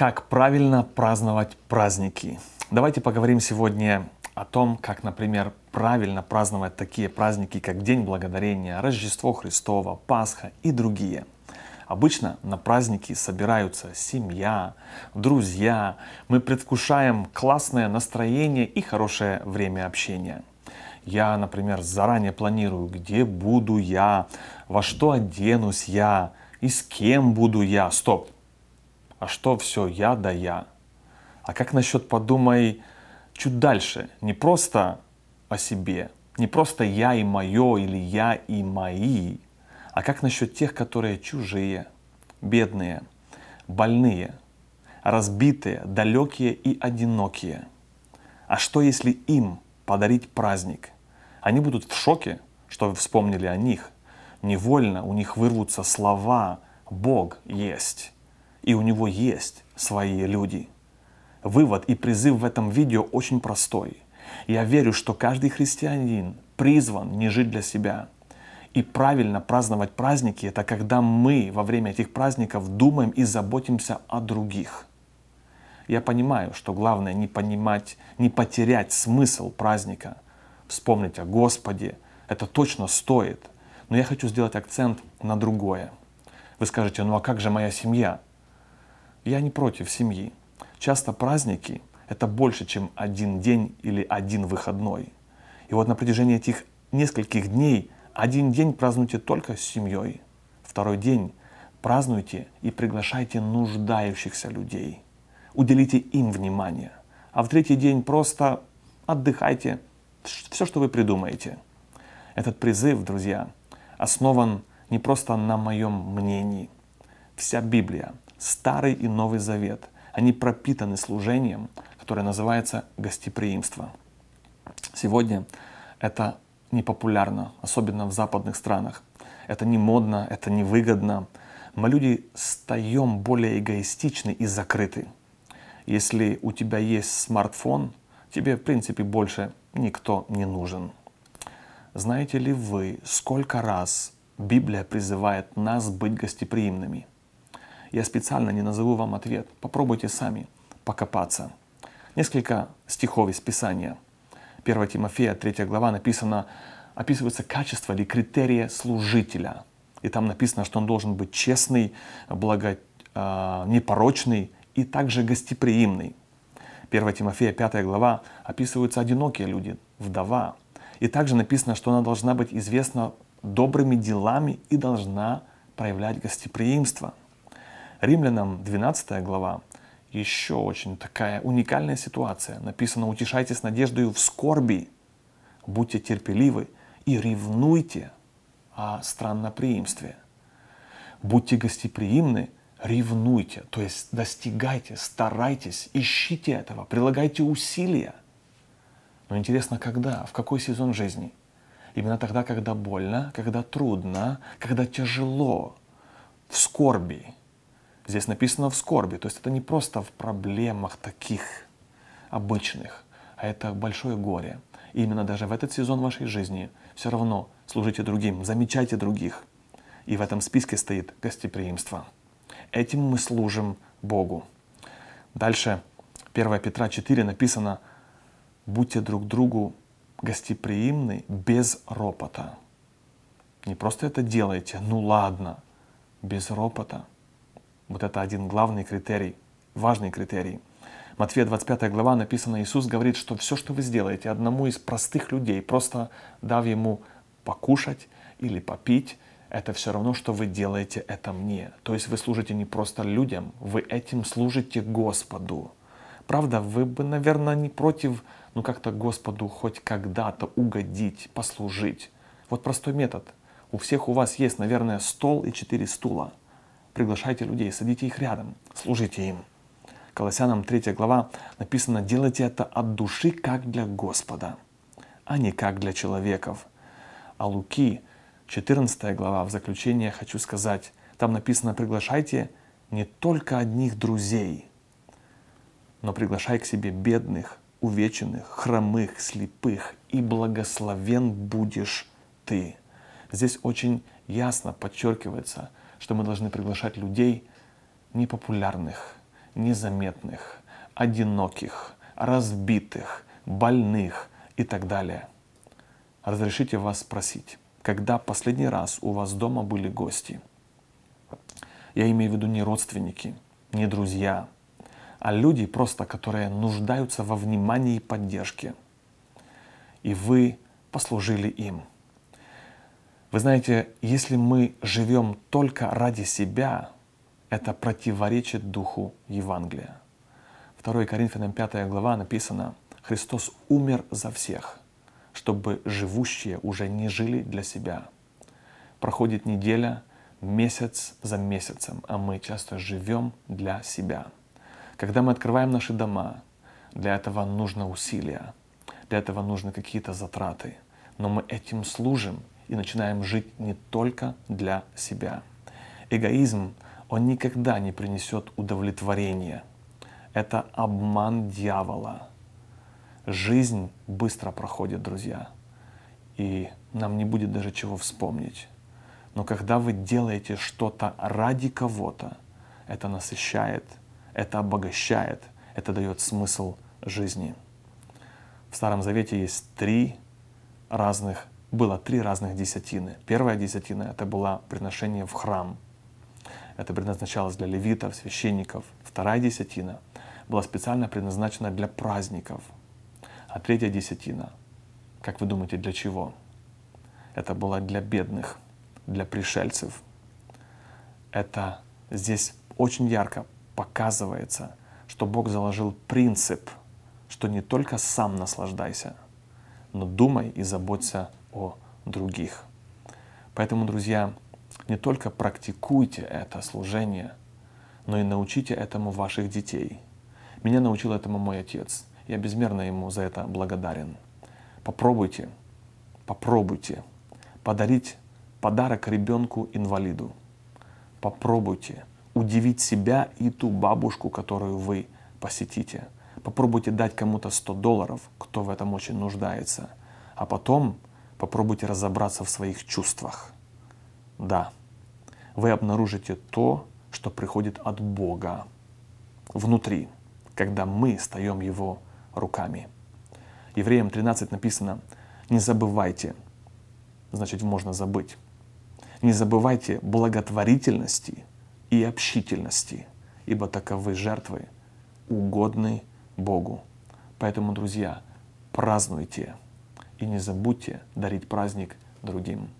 Как правильно праздновать праздники? Давайте поговорим сегодня о том, как, например, правильно праздновать такие праздники, как День Благодарения, Рождество Христово, Пасха и другие. Обычно на праздники собираются семья, друзья. Мы предвкушаем классное настроение и хорошее время общения. Я, например, заранее планирую, где буду я, во что оденусь я, и с кем буду я. Стоп, а что все я да я? А как насчет подумай чуть дальше, не просто о себе, не просто я и мое или я и мои, а как насчет тех, которые чужие, бедные, больные, разбитые, далекие и одинокие? А что если им подарить праздник? Они будут в шоке, что вспомнили о них. Невольно у них вырвутся слова «Бог есть» и у него есть свои люди. Вывод и призыв в этом видео очень простой. Я верю, что каждый христианин призван не жить для себя. И правильно праздновать праздники – это когда мы во время этих праздников думаем и заботимся о других. Я понимаю, что главное не понимать, не потерять смысл праздника. Вспомнить о Господе – это точно стоит. Но я хочу сделать акцент на другое. Вы скажете, ну а как же моя семья? Я не против семьи. Часто праздники – это больше, чем один день или один выходной. И вот на протяжении этих нескольких дней один день празднуйте только с семьей. Второй день празднуйте и приглашайте нуждающихся людей. Уделите им внимание. А в третий день просто отдыхайте. Все, что вы придумаете. Этот призыв, друзья, основан не просто на моем мнении. Вся Библия Старый и Новый Завет, они пропитаны служением, которое называется гостеприимство. Сегодня это непопулярно, особенно в западных странах. Это не модно, это не выгодно. Мы люди стаем более эгоистичны и закрыты. Если у тебя есть смартфон, тебе, в принципе, больше никто не нужен. Знаете ли вы, сколько раз Библия призывает нас быть гостеприимными – я специально не назову вам ответ. Попробуйте сами покопаться. Несколько стихов из Писания. 1 Тимофея, 3 глава написано, описывается качество или критерии служителя. И там написано, что он должен быть честный, благо, э, непорочный и также гостеприимный. 1 Тимофея 5 глава описываются одинокие люди, вдова. И также написано, что она должна быть известна добрыми делами и должна проявлять гостеприимство. Римлянам 12 глава. Еще очень такая уникальная ситуация. Написано «Утешайтесь надеждою в скорби, будьте терпеливы и ревнуйте о странноприимстве. Будьте гостеприимны, ревнуйте, то есть достигайте, старайтесь, ищите этого, прилагайте усилия». Но интересно, когда, в какой сезон жизни? Именно тогда, когда больно, когда трудно, когда тяжело, в скорби – Здесь написано в скорби, то есть это не просто в проблемах таких обычных, а это большое горе. И именно даже в этот сезон вашей жизни все равно служите другим, замечайте других. И в этом списке стоит гостеприимство. Этим мы служим Богу. Дальше 1 Петра 4 написано «Будьте друг другу гостеприимны без ропота». Не просто это делайте, ну ладно, без ропота – вот это один главный критерий, важный критерий. Матфея 25 глава написано, Иисус говорит, что все, что вы сделаете одному из простых людей, просто дав ему покушать или попить, это все равно, что вы делаете это мне. То есть вы служите не просто людям, вы этим служите Господу. Правда, вы бы, наверное, не против, ну как-то Господу хоть когда-то угодить, послужить. Вот простой метод. У всех у вас есть, наверное, стол и четыре стула приглашайте людей, садите их рядом, служите им. Колоссянам 3 глава написано «Делайте это от души, как для Господа, а не как для человеков». А Луки 14 глава в заключение хочу сказать, там написано «Приглашайте не только одних друзей, но приглашай к себе бедных, увеченных, хромых, слепых, и благословен будешь ты». Здесь очень ясно подчеркивается – что мы должны приглашать людей непопулярных, незаметных, одиноких, разбитых, больных и так далее. Разрешите вас спросить, когда последний раз у вас дома были гости? Я имею в виду не родственники, не друзья, а люди просто, которые нуждаются во внимании и поддержке. И вы послужили им. Вы знаете, если мы живем только ради себя, это противоречит духу Евангелия. 2 Коринфянам 5 глава написано, «Христос умер за всех, чтобы живущие уже не жили для себя». Проходит неделя, месяц за месяцем, а мы часто живем для себя. Когда мы открываем наши дома, для этого нужно усилия, для этого нужны какие-то затраты. Но мы этим служим – и начинаем жить не только для себя. Эгоизм, он никогда не принесет удовлетворения. Это обман дьявола. Жизнь быстро проходит, друзья, и нам не будет даже чего вспомнить. Но когда вы делаете что-то ради кого-то, это насыщает, это обогащает, это дает смысл жизни. В Старом Завете есть три разных было три разных десятины. Первая десятина — это было приношение в храм. Это предназначалось для левитов, священников. Вторая десятина была специально предназначена для праздников. А третья десятина, как вы думаете, для чего? Это было для бедных, для пришельцев. Это здесь очень ярко показывается, что Бог заложил принцип, что не только сам наслаждайся, но думай и заботься о других. Поэтому, друзья, не только практикуйте это служение, но и научите этому ваших детей. Меня научил этому мой отец. Я безмерно ему за это благодарен. Попробуйте, попробуйте подарить подарок ребенку-инвалиду. Попробуйте удивить себя и ту бабушку, которую вы посетите. Попробуйте дать кому-то 100 долларов, кто в этом очень нуждается. А потом Попробуйте разобраться в своих чувствах. Да, вы обнаружите то, что приходит от Бога внутри, когда мы стаем Его руками. Евреям 13 написано, не забывайте, значит можно забыть, не забывайте благотворительности и общительности, ибо таковы жертвы, угодны Богу. Поэтому, друзья, празднуйте и не забудьте дарить праздник другим.